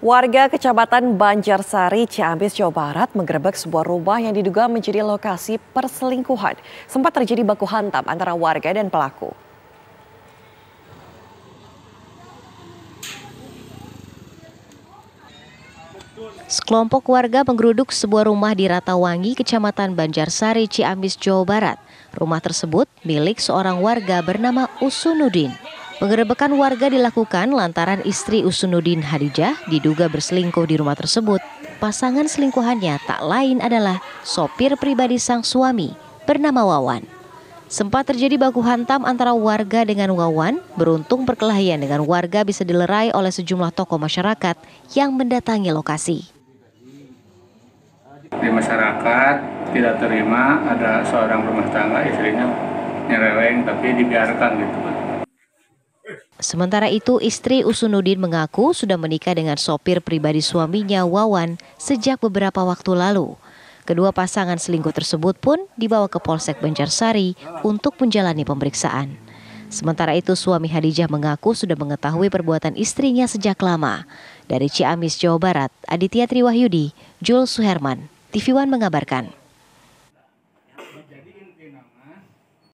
Warga Kecamatan Banjarsari, Ciamis, Jawa Barat menggerebek sebuah rumah yang diduga menjadi lokasi perselingkuhan. Sempat terjadi baku hantam antara warga dan pelaku. Sekelompok warga menggeruduk sebuah rumah di Ratawangi, Kecamatan Banjarsari, Ciamis, Jawa Barat. Rumah tersebut milik seorang warga bernama Usunudin. Penggerebekan warga dilakukan lantaran istri Usunudin Hadijah diduga berselingkuh di rumah tersebut. Pasangan selingkuhannya tak lain adalah sopir pribadi sang suami bernama Wawan. Sempat terjadi baku hantam antara warga dengan Wawan, beruntung perkelahian dengan warga bisa dilerai oleh sejumlah tokoh masyarakat yang mendatangi lokasi. Di masyarakat tidak terima ada seorang rumah tangga istrinya nyereleng tapi dibiarkan gitu Sementara itu, istri Usunudin mengaku sudah menikah dengan sopir pribadi suaminya Wawan sejak beberapa waktu lalu. Kedua pasangan selingkuh tersebut pun dibawa ke Polsek Banjarsari untuk menjalani pemeriksaan. Sementara itu suami Hadijah mengaku sudah mengetahui perbuatan istrinya sejak lama. Dari Ciamis, Jawa Barat, Aditya Triwahyudi, Jul Suherman, TV One mengabarkan.